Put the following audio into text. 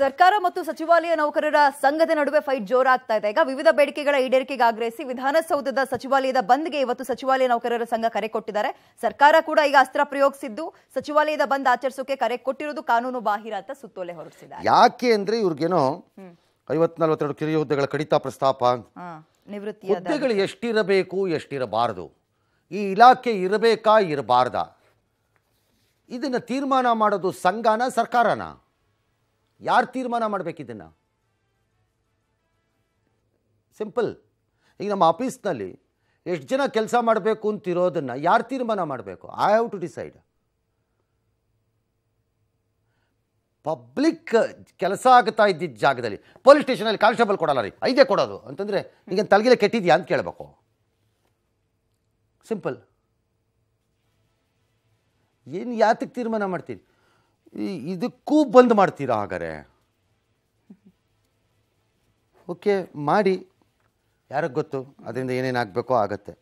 ಸರ್ಕಾರ ಮತ್ತು ಸಚಿವಾಲಯ ನೌಕರರ ಸಂಘದ ನಡುವೆ ಫೈಟ್ ಜೋರಾಗ್ತಾ ಇದೆ ಈಗ ವಿವಿಧ ಬೇಡಿಕೆಗಳ ಈಡೇರಿಕೆಗೆ ಆಗ್ರಹಿಸಿ ವಿಧಾನಸೌಧದ ಸಚಿವಾಲಯದ ಬಂದ್ಗೆ ಇವತ್ತು ಸಚಿವಾಲಯ ನೌಕರರ ಸಂಘ ಕರೆ ಕೊಟ್ಟಿದ್ದಾರೆ ಸರ್ಕಾರ ಕೂಡ ಈಗ ಅಸ್ತ್ರ ಪ್ರಯೋಗಿಸಿದ್ದು ಸಚಿವಾಲಯದ ಬಂದ್ ಆಚರಿಸೋಕೆ ಕರೆ ಕೊಟ್ಟಿರೋದು ಕಾನೂನು ಬಾಹಿರ ಅಂತ ಸುತ್ತೋಲೆ ಹೊರಡಿಸಿದೆ ಯಾಕೆ ಅಂದ್ರೆ ಇವ್ರಿಗೇನೋ ಐವತ್ ನಲ್ವತ್ತೆರಡು ಕಿರಿಯ ಕಡಿತ ಪ್ರಸ್ತಾಪ ನಿವೃತ್ತಿ ಹುದ್ದೆಗಳು ಎಷ್ಟಿರಬೇಕು ಎಷ್ಟಿರಬಾರದು ಈ ಇಲಾಖೆ ಇರಬೇಕಾ ಇರಬಾರ್ದ ಇದನ್ನ ತೀರ್ಮಾನ ಮಾಡೋದು ಸಂಘನ ಸರ್ಕಾರನಾ ಯಾರು ತೀರ್ಮಾನ ಮಾಡಬೇಕಿದ್ದನ್ನು ಸಿಂಪಲ್ ಈಗ ನಮ್ಮ ಆಫೀಸ್ನಲ್ಲಿ ಎಷ್ಟು ಜನ ಕೆಲಸ ಮಾಡಬೇಕು ಅಂತಿರೋದನ್ನು ಯಾರು ತೀರ್ಮಾನ ಮಾಡಬೇಕು I have to decide public ಕೆಲಸ ಆಗ್ತಾ ಇದ್ದಿದ್ದ ಜಾಗದಲ್ಲಿ ಪೊಲೀಸ್ ಸ್ಟೇಷನಲ್ಲಿ ಕಾನ್ಸ್ಟೇಬಲ್ ಕೊಡಲ್ಲ ರೀ ಐದೇ ಕೊಡೋದು ಅಂತಂದರೆ ಈಗ ತಲೆಗೆಲೆ ಕೆಟ್ಟಿದ್ಯಾ ಅಂತ ಕೇಳಬೇಕು ಸಿಂಪಲ್ ಏನು ಯಾತಕ್ಕೆ ತೀರ್ಮಾನ ಮಾಡ್ತೀನಿ ಇದಕ್ಕೂ ಬಂದ್ ಮಾಡ್ತೀರಾ ಹಾಗಾರೆ ಓಕೆ ಮಾಡಿ ಯಾರಿಗೆ ಗೊತ್ತು ಅದರಿಂದ ಏನೇನು ಆಗಬೇಕೋ ಆಗತ್ತೆ